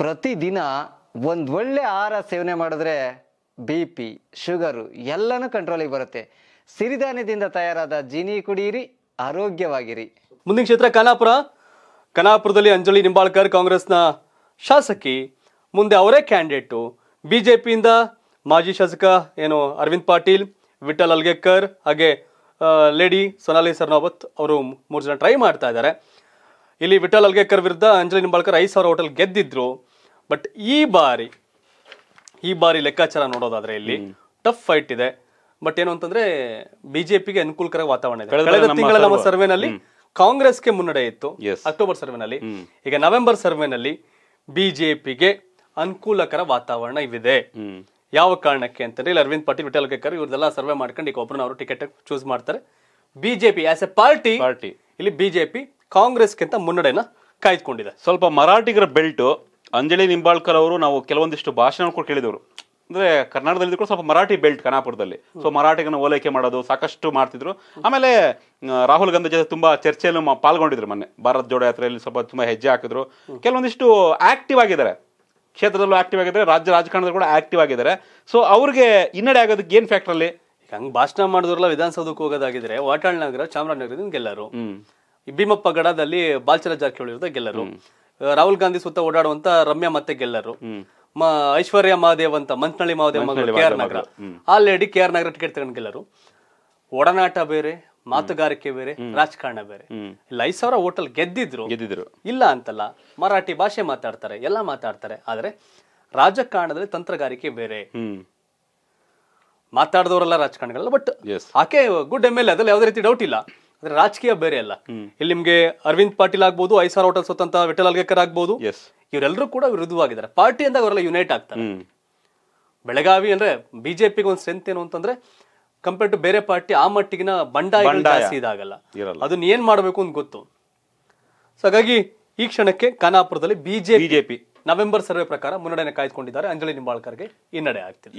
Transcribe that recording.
ಪ್ರತಿದಿನ ಒಂದು ಒಳ್ಳೆ ಆಹಾರ ಸೇವನೆ ಮಾಡಿದ್ರೆ ಬಿ ಪಿ ಶುಗರು ಎಲ್ಲನೂ ಕಂಟ್ರೋಲಿಗೆ ಬರುತ್ತೆ ಸಿರಿಧಾನ್ಯದಿಂದ ತಯಾರಾದ ಜೀನಿ ಕುಡಿಯಿರಿ ಆರೋಗ್ಯವಾಗಿರಿ ಮುಂದಿನ ಕ್ಷೇತ್ರ ಕನಾಪುರ ಕನಾಪುರದಲ್ಲಿ ಅಂಜಲಿ ನಿಂಬಾಳ್ಕರ್ ಕಾಂಗ್ರೆಸ್ನ ಶಾಸಕಿ ಮುಂದೆ ಅವರೇ ಕ್ಯಾಂಡಿಡೇಟು ಬಿ ಜೆ ಪಿಯಿಂದ ಮಾಜಿ ಶಾಸಕ ಏನು ಅರವಿಂದ್ ಪಾಟೀಲ್ ವಿಠಲ್ ಅಲ್ಗೆಕರ್ ಹಾಗೆ ಲೇಡಿ ಸೊನಾಲಿ ಸರ್ನಾವತ್ ಅವರು ಮೂರು ಜನ ಟ್ರೈ ಮಾಡ್ತಾ ಇದ್ದಾರೆ ಇಲ್ಲಿ ವಿಠಲ್ ಅಲ್ಗೇಕರ್ ವಿರುದ್ಧ ಅಂಜಲಿ ನಿಂಬಾಳ್ಕರ್ ಐದು ಸಾವಿರ ಹೋಟೆಲ್ ಗೆದ್ದಿದ್ರು ಬಟ್ ಈ ಬಾರಿ ಈ ಬಾರಿ ಲೆಕ್ಕಾಚಾರ ನೋಡೋದಾದ್ರೆ ಇಲ್ಲಿ ಟಫ್ ಫೈಟ್ ಇದೆ ಬಟ್ ಏನು ಅಂತಂದ್ರೆ ಬಿಜೆಪಿಗೆ ಅನುಕೂಲಕರ ವಾತಾವರಣ ಇದೆ ಕಳೆದ ತಿಂಗಳ ನಮ್ಮ ಸರ್ವೆನಲ್ಲಿ ಕಾಂಗ್ರೆಸ್ಗೆ ಮುನ್ನಡೆ ಇತ್ತು ಅಕ್ಟೋಬರ್ ಸರ್ವೆನಲ್ಲಿ ಈಗ ನವೆಂಬರ್ ಸರ್ವೆನಲ್ಲಿ ಬಿಜೆಪಿಗೆ ಅನುಕೂಲಕರ ವಾತಾವರಣ ಇವಿದೆ ಯಾವ ಕಾರಣಕ್ಕೆ ಅಂತಂದ್ರೆ ಇಲ್ಲಿ ಅರವಿಂದ್ ಪಾಟೀಲ್ ವಿಠಲ್ ಗೇಕರ್ ಇವ್ರದೆಲ್ಲ ಸರ್ವೆ ಮಾಡ್ಕೊಂಡು ಈಗ ಒಬ್ರನ್ನ ಅವರು ಟಿಕೆಟ್ ಚೂಸ್ ಮಾಡ್ತಾರೆ BJP as a party party ಇಲ್ಲಿ ಬಿಜೆಪಿ ಕಾಂಗ್ರೆಸ್ಗಿಂತ ಮುನ್ನಡೆಯನ್ನು ಕಾಯ್ದುಕೊಂಡಿದೆ ಸ್ವಲ್ಪ ಮರಾಠಿಗರ ಬೆಲ್ಟ್ ಅಂಜಲಿ ನಿಂಬಾಳ್ಕರ್ ಅವರು ನಾವು ಕೆಲವೊಂದಿಷ್ಟು ಭಾಷಣ ಕೂಡ ಕೇಳಿದವರು ಅಂದ್ರೆ ಕರ್ನಾಟಕದಲ್ಲಿ ಕೂಡ ಸ್ವಲ್ಪ ಮರಾಠಿ ಬೆಲ್ಟ್ ಕನಾಪುರದಲ್ಲಿ ಸೊ ಮರಾಠಿಗನ ಓಲೈಕೆ ಮಾಡೋದು ಸಾಕಷ್ಟು ಮಾಡ್ತಿದ್ರು ಆಮೇಲೆ ರಾಹುಲ್ ಗಾಂಧಿ ಜೊತೆ ತುಂಬಾ ಚರ್ಚೆಯಲ್ಲಿ ಪಾಲ್ಗೊಂಡಿದ್ರು ಮೊನ್ನೆ ಭಾರತ್ ಜೋಡೋ ಯಾತ್ರೆಯಲ್ಲಿ ಸ್ವಲ್ಪ ತುಂಬಾ ಹೆಜ್ಜೆ ಹಾಕಿದ್ರು ಕೆಲವೊಂದಿಷ್ಟು ಆಕ್ಟಿವ್ ಆಗಿದ್ದಾರೆ ಕ್ಷೇತ್ರದಲ್ಲೂ ಆಕ್ಟಿವ್ ಆಗಿದ್ದಾರೆ ರಾಜ್ಯ ರಾಜಕಾರಣದಲ್ಲಿ ಕೂಡ ಆಕ್ಟಿವ್ ಆಗಿದ್ದಾರೆ ಸೊ ಅವ್ರಿಗೆ ಹಿನ್ನಡೆ ಆಗೋದಕ್ಕೆ ಏನ್ ಫ್ಯಾಕ್ಟ್ರಲ್ಲಿ ಹಂಗೆ ಭಾಷಣ ಮಾಡಿದ್ರಲ್ಲ ವಿಧಾನಸೌಧಕ್ಕೆ ಹೋಗೋದಾಗಿದ್ರೆ ವಾಟಾಳ್ ನಗರ ಚಾಮರಾಜನಗರದಿಂದ ಗೆಲ್ಲರು ಭೀಮಪ್ಪ ಗಡದಲ್ಲಿ ಬಾಲ್ಚರ ಜಾರಕಿಹೊಳಿ ಗೆಲ್ಲರು ರಾಹುಲ್ ಗಾಂಧಿ ಸುತ್ತ ಓಡಾಡುವಂತ ರಮ್ಯಾ ಮತ್ತೆ ಗೆಲ್ಲರು ಐಶ್ವರ್ಯ ಮಹಾದೇವ್ ಅಂತ ಮಂತ್ನಳ್ಳಿ ಮಹಾದೇವ್ ಕೆ ಆರ್ ನಗರ ಆ lady K R Nagar ticket ತಗೊಂಡು ಗೆಲ್ಲರು ಒಡನಾಟ ಬೇರೆ ಮಾತುಗಾರಿಕೆ ಬೇರೆ ರಾಜಕಾರಣ ಬೇರೆ ಇಲ್ಲ ಐದು ಸಾವಿರ ಹೋಟೆಲ್ ಗೆದ್ದಿದ್ರು ಗೆದ್ದಿದ್ರು ಇಲ್ಲ ಅಂತಲ್ಲ ಮರಾಠಿ ಭಾಷೆ ಮಾತಾಡ್ತಾರೆ ಎಲ್ಲ ಮಾತಾಡ್ತಾರೆ ಆದ್ರೆ ರಾಜಕಾರಣದಲ್ಲಿ ತಂತ್ರಗಾರಿಕೆ ಬೇರೆ ಮಾತಾಡಿದವರೆಲ್ಲ ರಾಜಕಾರಣಿಗಳಲ್ಲ ಬಟ್ ಆಕೆ ಗುಡ್ ಎಮ್ ಎಲ್ ಎ ಅದ್ರಲ್ಲಿ ರೀತಿ ಡೌಟ್ ಇಲ್ಲ ಅಂದ್ರೆ ರಾಜಕೀಯ ಬೇರೆ ಅಲ್ಲ ಇಲ್ಲಿ ನಿಮ್ಗೆ ಅರವಿಂದ್ ಪಾಟೀಲ್ ಆಗ್ಬಹುದು ಐಸಾರ್ ಹೋಟೆಲ್ ಸ್ವತಂತ್ರ ವಿಠಲ್ ಅಲ್ಗೇಕರ್ ಆಗ್ಬಹುದು ಇವರೆಲ್ಲರೂ ಕೂಡ ವಿರುದ್ಧವಾಗಿದ್ದಾರೆ ಪಾರ್ಟಿ ಅಂದಾಗ ಅವರೆಲ್ಲ ಯುನೈಟ್ ಆಗ್ತಾರೆ ಬೆಳಗಾವಿ ಅಂದ್ರೆ ಬಿಜೆಪಿಗೆ ಒಂದು ಸ್ಟ್ರೆಂತ್ ಏನು ಅಂತಂದ್ರೆ ಕಂಪೇರ್ ಟು ಬೇರೆ ಪಾರ್ಟಿ ಆ ಮಟ್ಟಿಗಿನ ಬಂಡಾಯ ಇದಾಗಲ್ಲ ಅದನ್ನ ಏನ್ ಮಾಡಬೇಕು ಅಂತ ಗೊತ್ತು ಸೊ ಹಾಗಾಗಿ ಈ ಕ್ಷಣಕ್ಕೆ ಖಾನಾಪುರದಲ್ಲಿ ಬಿಜೆಪಿ ನವೆಂಬರ್ ಸರ್ವೆ ಪ್ರಕಾರ ಮುನ್ನಡೆಯನ್ನು ಕಾಯ್ದುಕೊಂಡಿದ್ದಾರೆ ಅಂಜಲಿ ನಿಂಬಾಳ್ಕರ್ಗೆ ಹಿನ್ನಡೆ ಆಗ್ತಿದೆ